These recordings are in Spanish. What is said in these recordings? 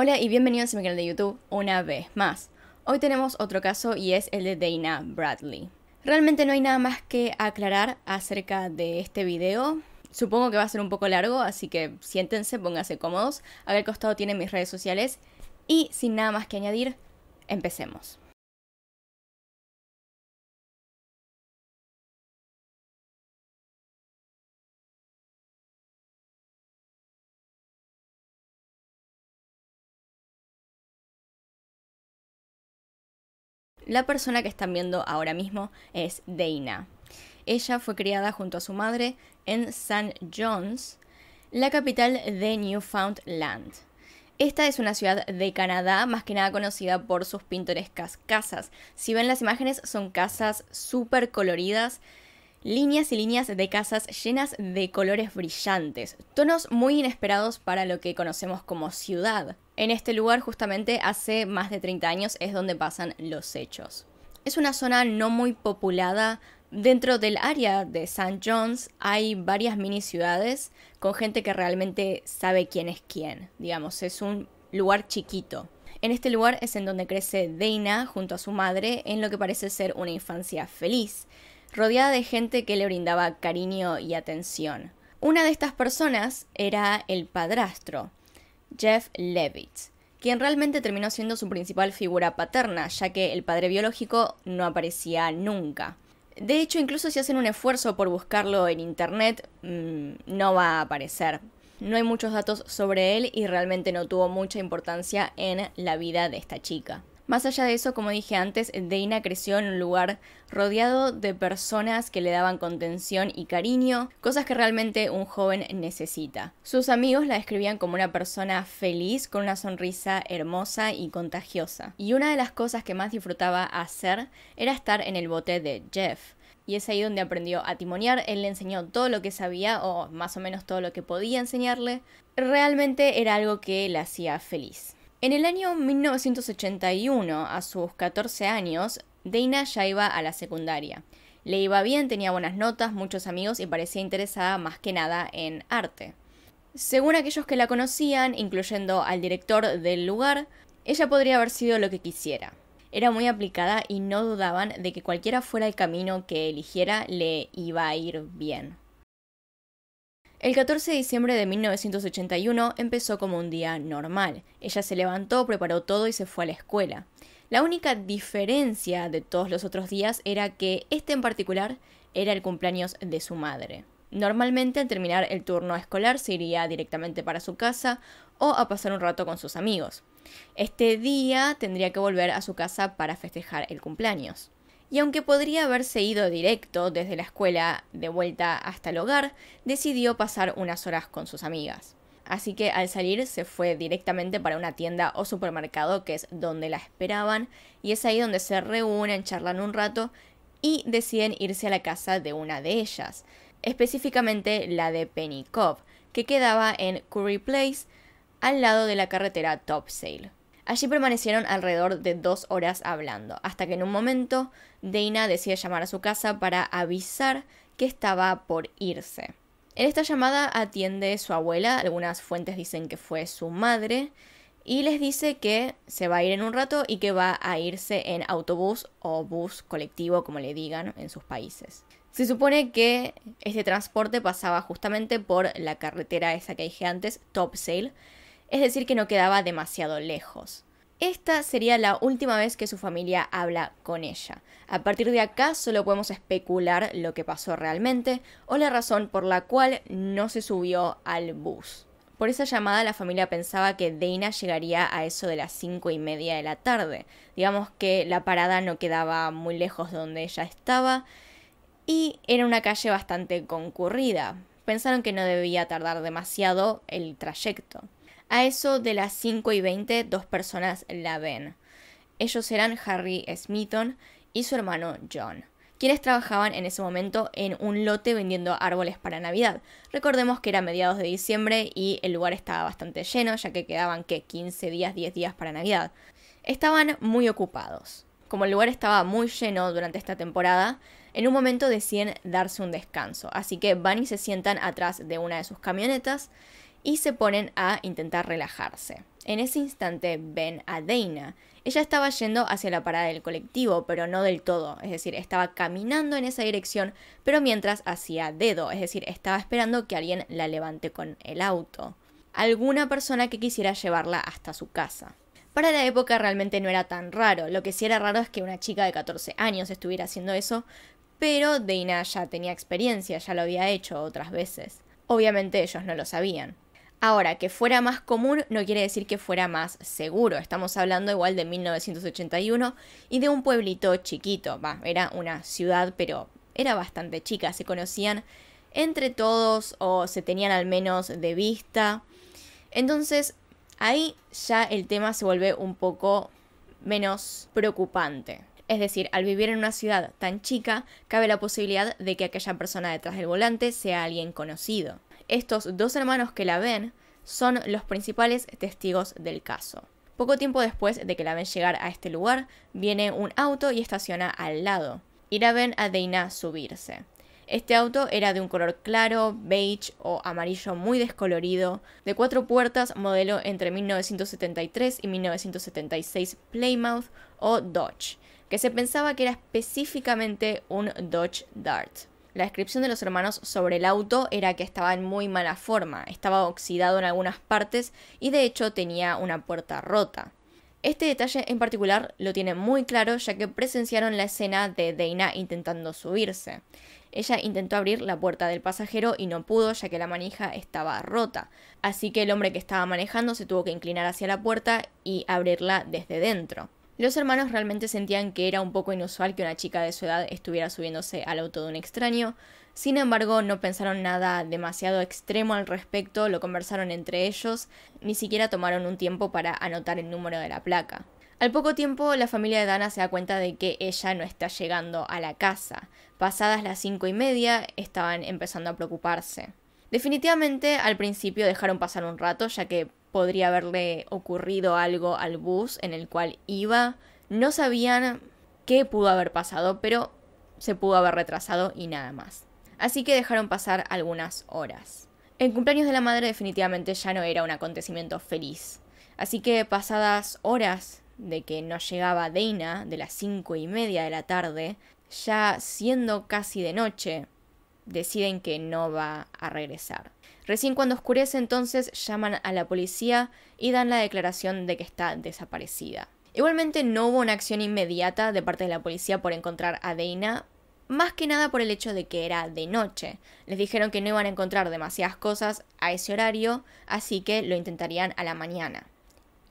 Hola y bienvenidos a mi canal de YouTube una vez más. Hoy tenemos otro caso y es el de Dana Bradley. Realmente no hay nada más que aclarar acerca de este video. Supongo que va a ser un poco largo, así que siéntense, pónganse cómodos. ver al costado tienen mis redes sociales. Y sin nada más que añadir, empecemos. La persona que están viendo ahora mismo es Dana. Ella fue criada junto a su madre en St. John's, la capital de Newfoundland. Esta es una ciudad de Canadá, más que nada conocida por sus pintorescas casas. Si ven las imágenes, son casas súper coloridas Líneas y líneas de casas llenas de colores brillantes, tonos muy inesperados para lo que conocemos como ciudad. En este lugar justamente hace más de 30 años es donde pasan los hechos. Es una zona no muy populada. Dentro del área de St. John's hay varias mini ciudades con gente que realmente sabe quién es quién. Digamos, es un lugar chiquito. En este lugar es en donde crece Dana junto a su madre en lo que parece ser una infancia feliz rodeada de gente que le brindaba cariño y atención. Una de estas personas era el padrastro, Jeff Levitt, quien realmente terminó siendo su principal figura paterna, ya que el padre biológico no aparecía nunca. De hecho, incluso si hacen un esfuerzo por buscarlo en internet, mm, no va a aparecer. No hay muchos datos sobre él y realmente no tuvo mucha importancia en la vida de esta chica. Más allá de eso, como dije antes, Deina creció en un lugar rodeado de personas que le daban contención y cariño, cosas que realmente un joven necesita. Sus amigos la describían como una persona feliz, con una sonrisa hermosa y contagiosa. Y una de las cosas que más disfrutaba hacer era estar en el bote de Jeff y es ahí donde aprendió a timonear. Él le enseñó todo lo que sabía o más o menos todo lo que podía enseñarle. Realmente era algo que la hacía feliz. En el año 1981, a sus 14 años, Dana ya iba a la secundaria. Le iba bien, tenía buenas notas, muchos amigos y parecía interesada más que nada en arte. Según aquellos que la conocían, incluyendo al director del lugar, ella podría haber sido lo que quisiera. Era muy aplicada y no dudaban de que cualquiera fuera el camino que eligiera le iba a ir bien. El 14 de diciembre de 1981 empezó como un día normal. Ella se levantó, preparó todo y se fue a la escuela. La única diferencia de todos los otros días era que este en particular era el cumpleaños de su madre. Normalmente al terminar el turno escolar se iría directamente para su casa o a pasar un rato con sus amigos. Este día tendría que volver a su casa para festejar el cumpleaños y aunque podría haberse ido directo desde la escuela de vuelta hasta el hogar, decidió pasar unas horas con sus amigas. Así que al salir se fue directamente para una tienda o supermercado que es donde la esperaban y es ahí donde se reúnen, charlan un rato y deciden irse a la casa de una de ellas, específicamente la de Penny Cobb, que quedaba en Curry Place al lado de la carretera Topsail. Allí permanecieron alrededor de dos horas hablando, hasta que en un momento Dana decide llamar a su casa para avisar que estaba por irse. En esta llamada atiende su abuela, algunas fuentes dicen que fue su madre, y les dice que se va a ir en un rato y que va a irse en autobús o bus colectivo, como le digan, en sus países. Se supone que este transporte pasaba justamente por la carretera esa que dije antes, Topsail, es decir que no quedaba demasiado lejos. Esta sería la última vez que su familia habla con ella. A partir de acá solo podemos especular lo que pasó realmente o la razón por la cual no se subió al bus. Por esa llamada la familia pensaba que Dana llegaría a eso de las 5 y media de la tarde. Digamos que la parada no quedaba muy lejos de donde ella estaba y era una calle bastante concurrida. Pensaron que no debía tardar demasiado el trayecto. A eso de las 5 y 20, dos personas la ven. Ellos eran Harry Smithon y su hermano John, quienes trabajaban en ese momento en un lote vendiendo árboles para Navidad. Recordemos que era mediados de diciembre y el lugar estaba bastante lleno, ya que quedaban que 15 días, 10 días para Navidad. Estaban muy ocupados. Como el lugar estaba muy lleno durante esta temporada, en un momento deciden darse un descanso, así que van y se sientan atrás de una de sus camionetas y se ponen a intentar relajarse. En ese instante ven a Dana. Ella estaba yendo hacia la parada del colectivo, pero no del todo, es decir, estaba caminando en esa dirección, pero mientras hacía dedo, es decir, estaba esperando que alguien la levante con el auto. Alguna persona que quisiera llevarla hasta su casa. Para la época realmente no era tan raro, lo que sí era raro es que una chica de 14 años estuviera haciendo eso, pero Dana ya tenía experiencia, ya lo había hecho otras veces. Obviamente ellos no lo sabían. Ahora, que fuera más común no quiere decir que fuera más seguro. Estamos hablando igual de 1981 y de un pueblito chiquito. Va, era una ciudad, pero era bastante chica. Se conocían entre todos o se tenían al menos de vista. Entonces, ahí ya el tema se vuelve un poco menos preocupante. Es decir, al vivir en una ciudad tan chica, cabe la posibilidad de que aquella persona detrás del volante sea alguien conocido. Estos dos hermanos que la ven son los principales testigos del caso. Poco tiempo después de que la ven llegar a este lugar, viene un auto y estaciona al lado. Y la ven a Deina subirse. Este auto era de un color claro, beige o amarillo muy descolorido, de cuatro puertas, modelo entre 1973 y 1976 Playmouth o Dodge, que se pensaba que era específicamente un Dodge Dart. La descripción de los hermanos sobre el auto era que estaba en muy mala forma, estaba oxidado en algunas partes y de hecho tenía una puerta rota. Este detalle en particular lo tiene muy claro ya que presenciaron la escena de Daina intentando subirse. Ella intentó abrir la puerta del pasajero y no pudo ya que la manija estaba rota, así que el hombre que estaba manejando se tuvo que inclinar hacia la puerta y abrirla desde dentro. Los hermanos realmente sentían que era un poco inusual que una chica de su edad estuviera subiéndose al auto de un extraño, sin embargo no pensaron nada demasiado extremo al respecto, lo conversaron entre ellos, ni siquiera tomaron un tiempo para anotar el número de la placa. Al poco tiempo, la familia de Dana se da cuenta de que ella no está llegando a la casa. Pasadas las cinco y media, estaban empezando a preocuparse. Definitivamente, al principio dejaron pasar un rato, ya que podría haberle ocurrido algo al bus en el cual iba. No sabían qué pudo haber pasado, pero se pudo haber retrasado y nada más. Así que dejaron pasar algunas horas. En cumpleaños de la madre definitivamente ya no era un acontecimiento feliz. Así que pasadas horas de que no llegaba Dana de las cinco y media de la tarde, ya siendo casi de noche, deciden que no va a regresar. Recién cuando oscurece entonces llaman a la policía y dan la declaración de que está desaparecida. Igualmente no hubo una acción inmediata de parte de la policía por encontrar a Dana, más que nada por el hecho de que era de noche. Les dijeron que no iban a encontrar demasiadas cosas a ese horario, así que lo intentarían a la mañana.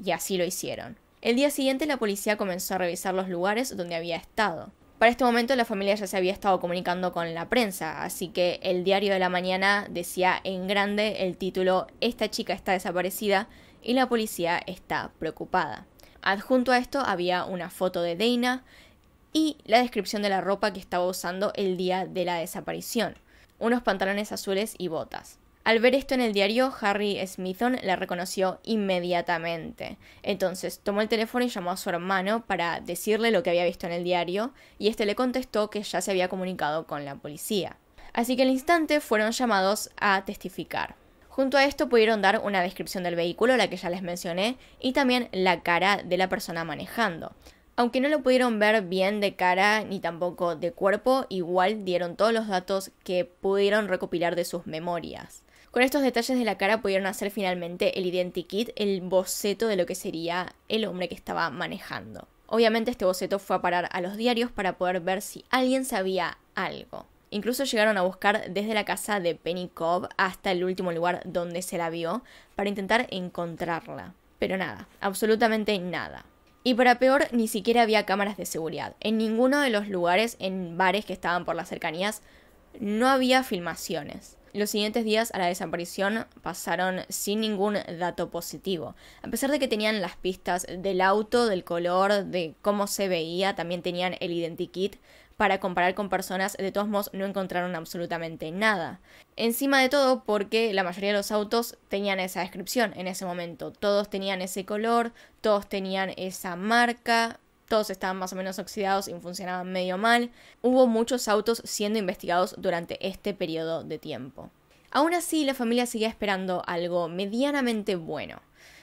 Y así lo hicieron. El día siguiente la policía comenzó a revisar los lugares donde había estado. Para este momento la familia ya se había estado comunicando con la prensa, así que el diario de la mañana decía en grande el título Esta chica está desaparecida y la policía está preocupada. Adjunto a esto había una foto de Dana y la descripción de la ropa que estaba usando el día de la desaparición, unos pantalones azules y botas. Al ver esto en el diario, Harry Smithon la reconoció inmediatamente. Entonces tomó el teléfono y llamó a su hermano para decirle lo que había visto en el diario, y este le contestó que ya se había comunicado con la policía. Así que al instante fueron llamados a testificar. Junto a esto pudieron dar una descripción del vehículo, la que ya les mencioné, y también la cara de la persona manejando. Aunque no lo pudieron ver bien de cara ni tampoco de cuerpo, igual dieron todos los datos que pudieron recopilar de sus memorias. Con estos detalles de la cara pudieron hacer finalmente el identikit, el boceto de lo que sería el hombre que estaba manejando. Obviamente este boceto fue a parar a los diarios para poder ver si alguien sabía algo. Incluso llegaron a buscar desde la casa de Penny Cobb hasta el último lugar donde se la vio para intentar encontrarla. Pero nada, absolutamente nada. Y para peor, ni siquiera había cámaras de seguridad. En ninguno de los lugares, en bares que estaban por las cercanías, no había filmaciones. Los siguientes días a la desaparición pasaron sin ningún dato positivo. A pesar de que tenían las pistas del auto, del color, de cómo se veía, también tenían el identikit para comparar con personas, de todos modos no encontraron absolutamente nada. Encima de todo porque la mayoría de los autos tenían esa descripción en ese momento. Todos tenían ese color, todos tenían esa marca, todos estaban más o menos oxidados y funcionaban medio mal. Hubo muchos autos siendo investigados durante este periodo de tiempo. Aún así, la familia seguía esperando algo medianamente bueno.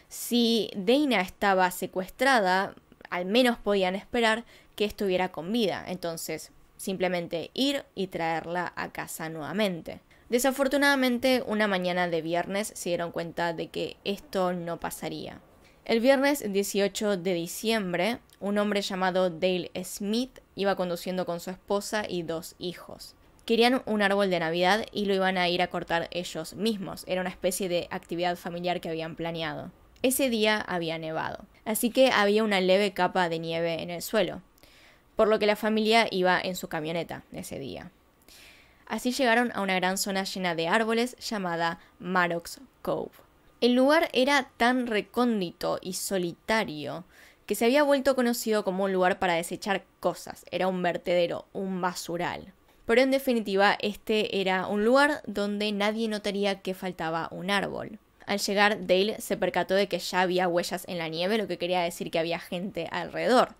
Si Dana estaba secuestrada, al menos podían esperar que estuviera con vida, entonces simplemente ir y traerla a casa nuevamente. Desafortunadamente, una mañana de viernes se dieron cuenta de que esto no pasaría. El viernes 18 de diciembre, un hombre llamado Dale Smith iba conduciendo con su esposa y dos hijos. Querían un árbol de Navidad y lo iban a ir a cortar ellos mismos. Era una especie de actividad familiar que habían planeado. Ese día había nevado, así que había una leve capa de nieve en el suelo, por lo que la familia iba en su camioneta ese día. Así llegaron a una gran zona llena de árboles llamada Marox Cove. El lugar era tan recóndito y solitario que se había vuelto conocido como un lugar para desechar cosas, era un vertedero, un basural. Pero en definitiva, este era un lugar donde nadie notaría que faltaba un árbol. Al llegar, Dale se percató de que ya había huellas en la nieve, lo que quería decir que había gente alrededor.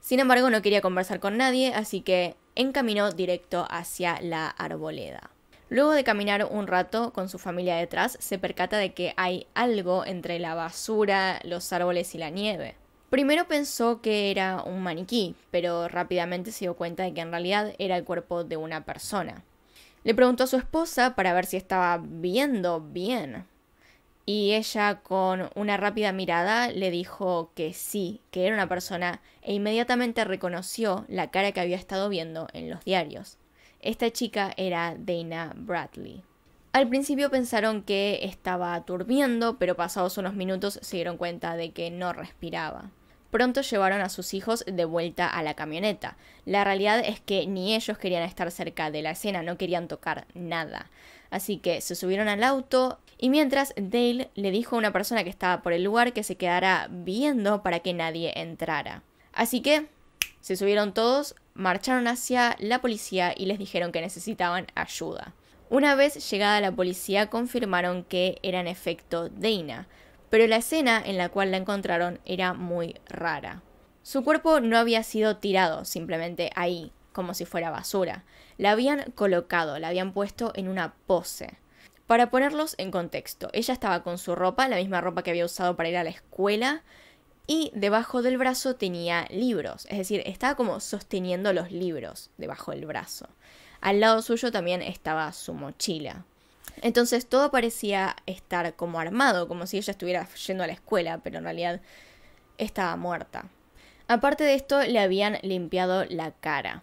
Sin embargo, no quería conversar con nadie, así que encaminó directo hacia la arboleda. Luego de caminar un rato con su familia detrás, se percata de que hay algo entre la basura, los árboles y la nieve. Primero pensó que era un maniquí, pero rápidamente se dio cuenta de que en realidad era el cuerpo de una persona. Le preguntó a su esposa para ver si estaba viendo bien. Y ella con una rápida mirada le dijo que sí, que era una persona e inmediatamente reconoció la cara que había estado viendo en los diarios. Esta chica era Dana Bradley. Al principio pensaron que estaba durmiendo, pero pasados unos minutos se dieron cuenta de que no respiraba. Pronto llevaron a sus hijos de vuelta a la camioneta. La realidad es que ni ellos querían estar cerca de la escena, no querían tocar nada. Así que se subieron al auto y mientras Dale le dijo a una persona que estaba por el lugar que se quedara viendo para que nadie entrara. Así que se subieron todos marcharon hacia la policía y les dijeron que necesitaban ayuda. Una vez llegada la policía confirmaron que era en efecto Dana, pero la escena en la cual la encontraron era muy rara. Su cuerpo no había sido tirado simplemente ahí, como si fuera basura. La habían colocado, la habían puesto en una pose. Para ponerlos en contexto, ella estaba con su ropa, la misma ropa que había usado para ir a la escuela, y debajo del brazo tenía libros, es decir, estaba como sosteniendo los libros debajo del brazo. Al lado suyo también estaba su mochila. Entonces todo parecía estar como armado, como si ella estuviera yendo a la escuela, pero en realidad estaba muerta. Aparte de esto, le habían limpiado la cara.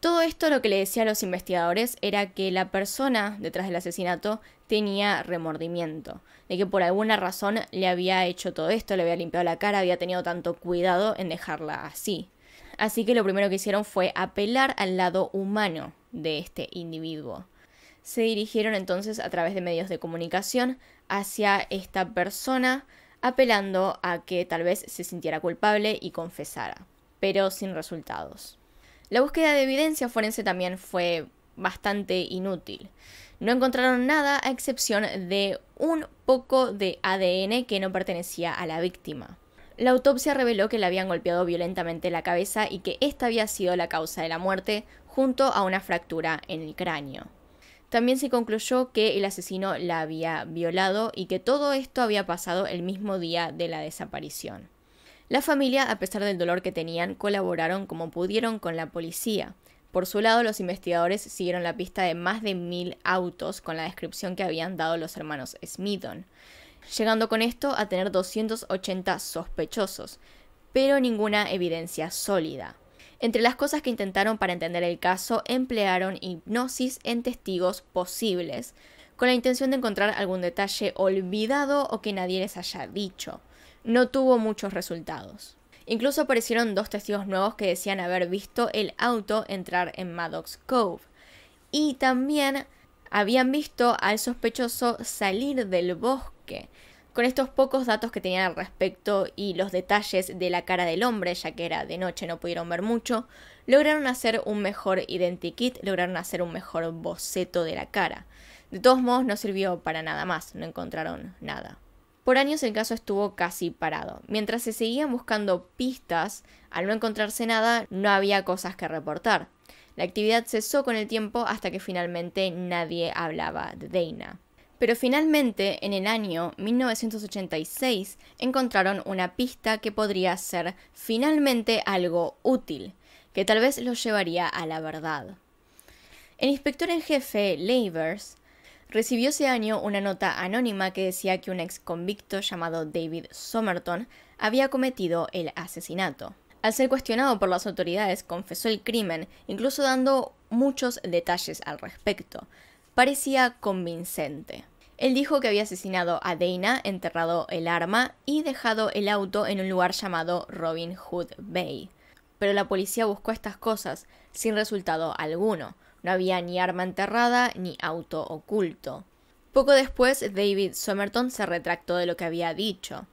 Todo esto lo que le decía a los investigadores era que la persona detrás del asesinato tenía remordimiento, de que por alguna razón le había hecho todo esto, le había limpiado la cara, había tenido tanto cuidado en dejarla así. Así que lo primero que hicieron fue apelar al lado humano de este individuo. Se dirigieron entonces a través de medios de comunicación hacia esta persona, apelando a que tal vez se sintiera culpable y confesara, pero sin resultados. La búsqueda de evidencia forense también fue bastante inútil. No encontraron nada a excepción de un poco de ADN que no pertenecía a la víctima. La autopsia reveló que le habían golpeado violentamente la cabeza y que esta había sido la causa de la muerte, junto a una fractura en el cráneo. También se concluyó que el asesino la había violado y que todo esto había pasado el mismo día de la desaparición. La familia, a pesar del dolor que tenían, colaboraron como pudieron con la policía. Por su lado, los investigadores siguieron la pista de más de mil autos con la descripción que habían dado los hermanos Smithon, llegando con esto a tener 280 sospechosos, pero ninguna evidencia sólida. Entre las cosas que intentaron para entender el caso, emplearon hipnosis en testigos posibles, con la intención de encontrar algún detalle olvidado o que nadie les haya dicho no tuvo muchos resultados. Incluso aparecieron dos testigos nuevos que decían haber visto el auto entrar en Maddox Cove. Y también habían visto al sospechoso salir del bosque. Con estos pocos datos que tenían al respecto y los detalles de la cara del hombre, ya que era de noche, no pudieron ver mucho, lograron hacer un mejor identikit, lograron hacer un mejor boceto de la cara. De todos modos, no sirvió para nada más, no encontraron nada. Por años el caso estuvo casi parado. Mientras se seguían buscando pistas, al no encontrarse nada, no había cosas que reportar. La actividad cesó con el tiempo hasta que finalmente nadie hablaba de Dana. Pero finalmente, en el año 1986, encontraron una pista que podría ser finalmente algo útil, que tal vez los llevaría a la verdad. El inspector en jefe, Leivers... Recibió ese año una nota anónima que decía que un ex convicto llamado David Somerton había cometido el asesinato. Al ser cuestionado por las autoridades, confesó el crimen, incluso dando muchos detalles al respecto. Parecía convincente. Él dijo que había asesinado a Dana, enterrado el arma y dejado el auto en un lugar llamado Robin Hood Bay. Pero la policía buscó estas cosas sin resultado alguno. No había ni arma enterrada ni auto oculto. Poco después, David Somerton se retractó de lo que había dicho,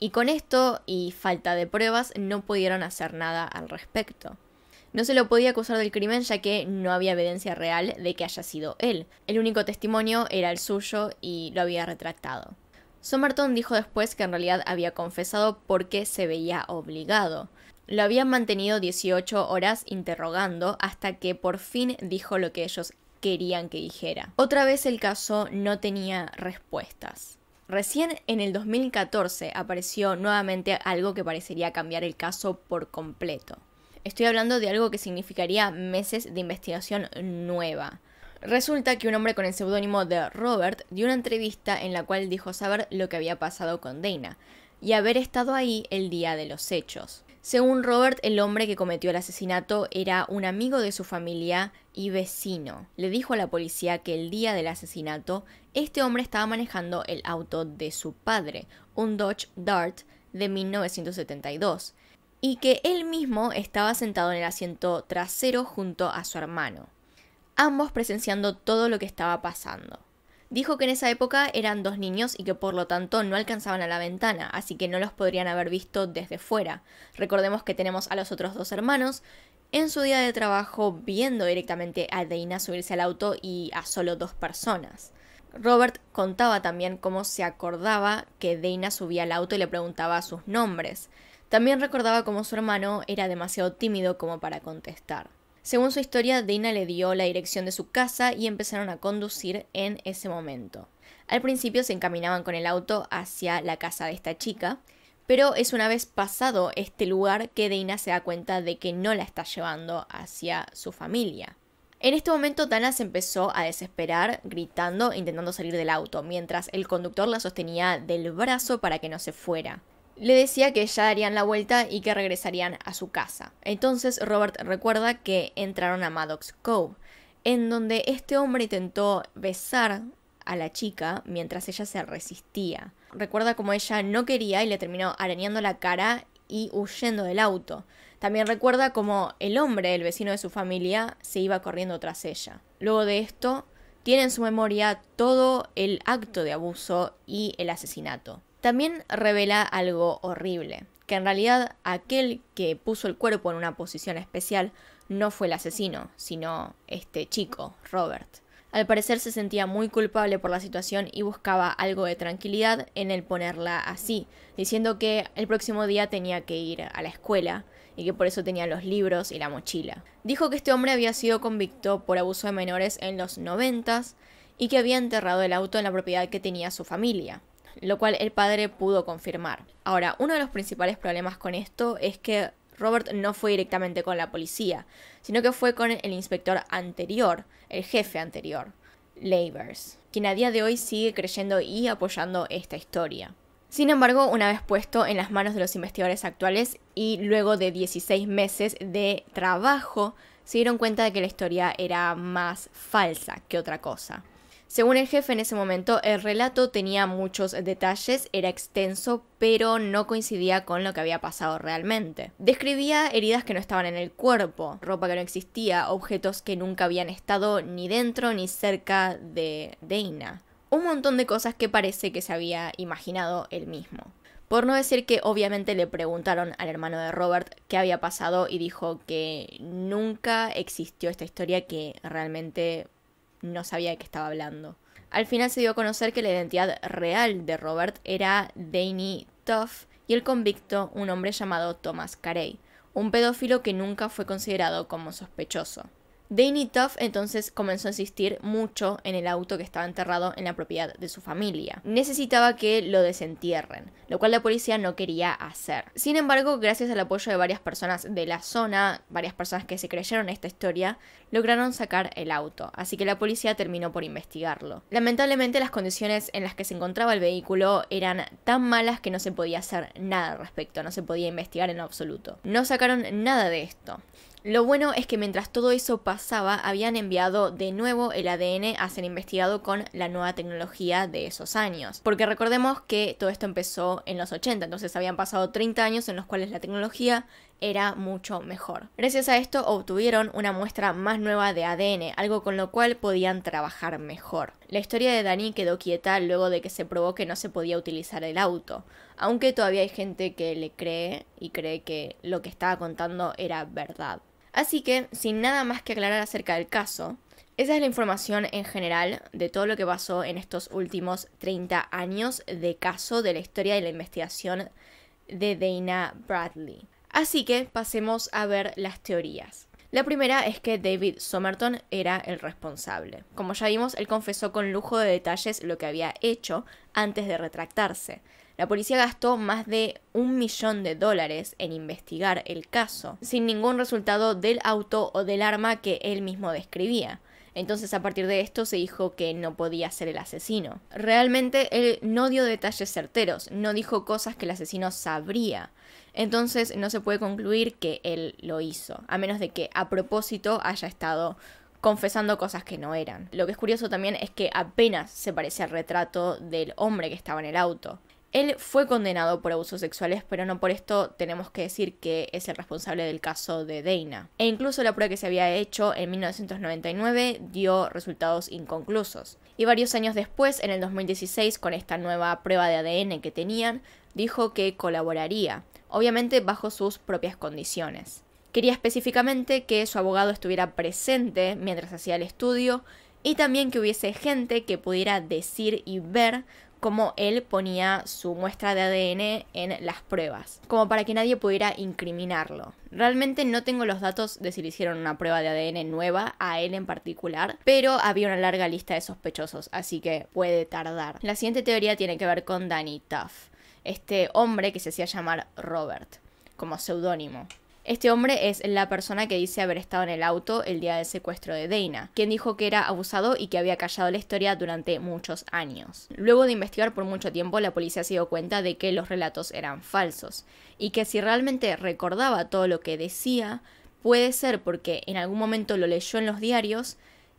y con esto y falta de pruebas no pudieron hacer nada al respecto. No se lo podía acusar del crimen ya que no había evidencia real de que haya sido él. El único testimonio era el suyo y lo había retractado. Somerton dijo después que en realidad había confesado porque se veía obligado. Lo habían mantenido 18 horas interrogando hasta que por fin dijo lo que ellos querían que dijera. Otra vez el caso no tenía respuestas. Recién en el 2014 apareció nuevamente algo que parecería cambiar el caso por completo. Estoy hablando de algo que significaría meses de investigación nueva. Resulta que un hombre con el seudónimo de Robert dio una entrevista en la cual dijo saber lo que había pasado con Dana y haber estado ahí el día de los hechos. Según Robert, el hombre que cometió el asesinato era un amigo de su familia y vecino. Le dijo a la policía que el día del asesinato, este hombre estaba manejando el auto de su padre, un Dodge Dart de 1972, y que él mismo estaba sentado en el asiento trasero junto a su hermano, ambos presenciando todo lo que estaba pasando. Dijo que en esa época eran dos niños y que por lo tanto no alcanzaban a la ventana, así que no los podrían haber visto desde fuera. Recordemos que tenemos a los otros dos hermanos en su día de trabajo viendo directamente a Dana subirse al auto y a solo dos personas. Robert contaba también cómo se acordaba que Dana subía al auto y le preguntaba sus nombres. También recordaba cómo su hermano era demasiado tímido como para contestar. Según su historia, Dana le dio la dirección de su casa y empezaron a conducir en ese momento. Al principio se encaminaban con el auto hacia la casa de esta chica, pero es una vez pasado este lugar que Dana se da cuenta de que no la está llevando hacia su familia. En este momento Dana se empezó a desesperar, gritando, intentando salir del auto, mientras el conductor la sostenía del brazo para que no se fuera le decía que ya darían la vuelta y que regresarían a su casa. Entonces Robert recuerda que entraron a Maddox Cove, en donde este hombre intentó besar a la chica mientras ella se resistía. Recuerda como ella no quería y le terminó arañando la cara y huyendo del auto. También recuerda como el hombre, el vecino de su familia, se iba corriendo tras ella. Luego de esto, tiene en su memoria todo el acto de abuso y el asesinato también revela algo horrible, que en realidad aquel que puso el cuerpo en una posición especial no fue el asesino, sino este chico, Robert. Al parecer se sentía muy culpable por la situación y buscaba algo de tranquilidad en el ponerla así, diciendo que el próximo día tenía que ir a la escuela y que por eso tenía los libros y la mochila. Dijo que este hombre había sido convicto por abuso de menores en los noventas y que había enterrado el auto en la propiedad que tenía su familia lo cual el padre pudo confirmar. Ahora, uno de los principales problemas con esto es que Robert no fue directamente con la policía, sino que fue con el inspector anterior, el jefe anterior, Labors, quien a día de hoy sigue creyendo y apoyando esta historia. Sin embargo, una vez puesto en las manos de los investigadores actuales y luego de 16 meses de trabajo, se dieron cuenta de que la historia era más falsa que otra cosa. Según el jefe en ese momento, el relato tenía muchos detalles, era extenso, pero no coincidía con lo que había pasado realmente. Describía heridas que no estaban en el cuerpo, ropa que no existía, objetos que nunca habían estado ni dentro ni cerca de Dana. Un montón de cosas que parece que se había imaginado él mismo. Por no decir que obviamente le preguntaron al hermano de Robert qué había pasado y dijo que nunca existió esta historia que realmente no sabía de qué estaba hablando. Al final se dio a conocer que la identidad real de Robert era Danny Tuff y el convicto un hombre llamado Thomas Carey, un pedófilo que nunca fue considerado como sospechoso. Danny Tuff entonces comenzó a insistir mucho en el auto que estaba enterrado en la propiedad de su familia. Necesitaba que lo desentierren, lo cual la policía no quería hacer. Sin embargo, gracias al apoyo de varias personas de la zona, varias personas que se creyeron esta historia, lograron sacar el auto, así que la policía terminó por investigarlo. Lamentablemente las condiciones en las que se encontraba el vehículo eran tan malas que no se podía hacer nada al respecto, no se podía investigar en absoluto. No sacaron nada de esto. Lo bueno es que mientras todo eso pasaba, habían enviado de nuevo el ADN a ser investigado con la nueva tecnología de esos años. Porque recordemos que todo esto empezó en los 80, entonces habían pasado 30 años en los cuales la tecnología era mucho mejor. Gracias a esto obtuvieron una muestra más nueva de ADN, algo con lo cual podían trabajar mejor. La historia de Dani quedó quieta luego de que se probó que no se podía utilizar el auto, aunque todavía hay gente que le cree y cree que lo que estaba contando era verdad. Así que, sin nada más que aclarar acerca del caso, esa es la información en general de todo lo que pasó en estos últimos 30 años de caso de la historia de la investigación de Dana Bradley. Así que pasemos a ver las teorías. La primera es que David Somerton era el responsable. Como ya vimos, él confesó con lujo de detalles lo que había hecho antes de retractarse. La policía gastó más de un millón de dólares en investigar el caso, sin ningún resultado del auto o del arma que él mismo describía. Entonces a partir de esto se dijo que no podía ser el asesino. Realmente él no dio detalles certeros, no dijo cosas que el asesino sabría. Entonces no se puede concluir que él lo hizo, a menos de que a propósito haya estado confesando cosas que no eran. Lo que es curioso también es que apenas se parece al retrato del hombre que estaba en el auto. Él fue condenado por abusos sexuales, pero no por esto tenemos que decir que es el responsable del caso de Dana. E incluso la prueba que se había hecho en 1999 dio resultados inconclusos. Y varios años después, en el 2016, con esta nueva prueba de ADN que tenían, dijo que colaboraría, obviamente bajo sus propias condiciones. Quería específicamente que su abogado estuviera presente mientras hacía el estudio y también que hubiese gente que pudiera decir y ver cómo él ponía su muestra de ADN en las pruebas, como para que nadie pudiera incriminarlo. Realmente no tengo los datos de si le hicieron una prueba de ADN nueva a él en particular, pero había una larga lista de sospechosos, así que puede tardar. La siguiente teoría tiene que ver con Danny Tuff, este hombre que se hacía llamar Robert, como seudónimo. Este hombre es la persona que dice haber estado en el auto el día del secuestro de Dana, quien dijo que era abusado y que había callado la historia durante muchos años. Luego de investigar por mucho tiempo, la policía se dio cuenta de que los relatos eran falsos, y que si realmente recordaba todo lo que decía, puede ser porque en algún momento lo leyó en los diarios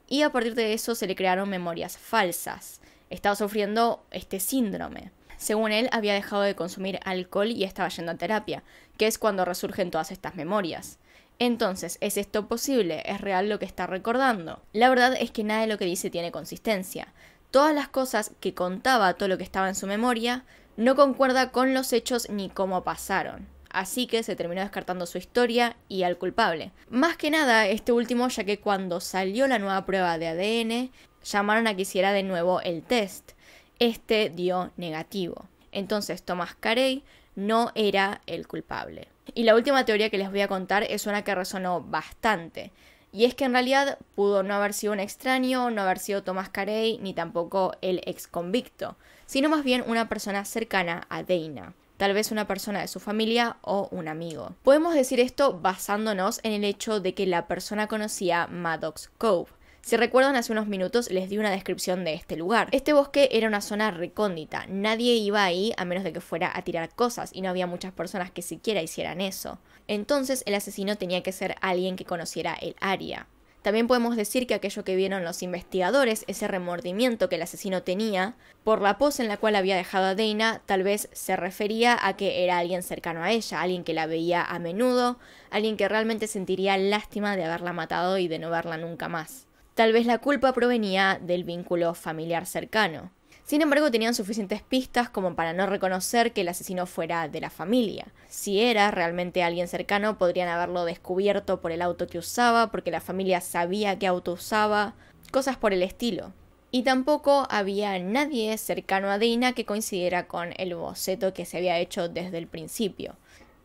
y a partir de eso se le crearon memorias falsas. Estaba sufriendo este síndrome. Según él, había dejado de consumir alcohol y estaba yendo a terapia, que es cuando resurgen todas estas memorias. Entonces, ¿es esto posible? ¿Es real lo que está recordando? La verdad es que nada de lo que dice tiene consistencia. Todas las cosas que contaba, todo lo que estaba en su memoria, no concuerda con los hechos ni cómo pasaron así que se terminó descartando su historia y al culpable. Más que nada, este último ya que cuando salió la nueva prueba de ADN, llamaron a que hiciera de nuevo el test, este dio negativo. Entonces Tomás Carey no era el culpable. Y la última teoría que les voy a contar es una que resonó bastante. Y es que en realidad pudo no haber sido un extraño, no haber sido Tomás Carey, ni tampoco el ex convicto, sino más bien una persona cercana a Dana tal vez una persona de su familia o un amigo. Podemos decir esto basándonos en el hecho de que la persona conocía Maddox Cove, si recuerdan, hace unos minutos les di una descripción de este lugar. Este bosque era una zona recóndita, nadie iba ahí a menos de que fuera a tirar cosas y no había muchas personas que siquiera hicieran eso. Entonces el asesino tenía que ser alguien que conociera el área. También podemos decir que aquello que vieron los investigadores, ese remordimiento que el asesino tenía por la pose en la cual había dejado a Dana, tal vez se refería a que era alguien cercano a ella, alguien que la veía a menudo, alguien que realmente sentiría lástima de haberla matado y de no verla nunca más. Tal vez la culpa provenía del vínculo familiar cercano. Sin embargo, tenían suficientes pistas como para no reconocer que el asesino fuera de la familia. Si era realmente alguien cercano, podrían haberlo descubierto por el auto que usaba, porque la familia sabía qué auto usaba, cosas por el estilo. Y tampoco había nadie cercano a Dina que coincidiera con el boceto que se había hecho desde el principio.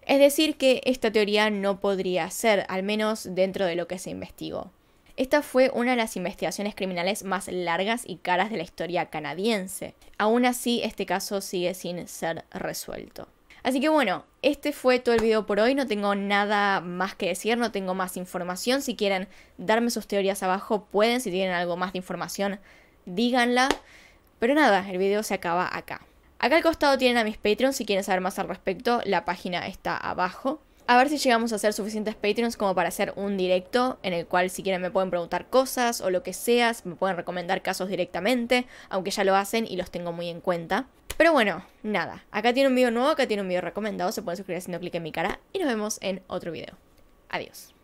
Es decir, que esta teoría no podría ser, al menos dentro de lo que se investigó. Esta fue una de las investigaciones criminales más largas y caras de la historia canadiense. Aún así, este caso sigue sin ser resuelto. Así que bueno, este fue todo el video por hoy, no tengo nada más que decir, no tengo más información, si quieren darme sus teorías abajo pueden, si tienen algo más de información díganla, pero nada, el video se acaba acá. Acá al costado tienen a mis Patreons si quieren saber más al respecto, la página está abajo. A ver si llegamos a hacer suficientes Patreons como para hacer un directo en el cual si quieren me pueden preguntar cosas o lo que seas, me pueden recomendar casos directamente, aunque ya lo hacen y los tengo muy en cuenta. Pero bueno, nada, acá tiene un video nuevo, acá tiene un video recomendado, se pueden suscribir haciendo clic en mi cara y nos vemos en otro video. Adiós.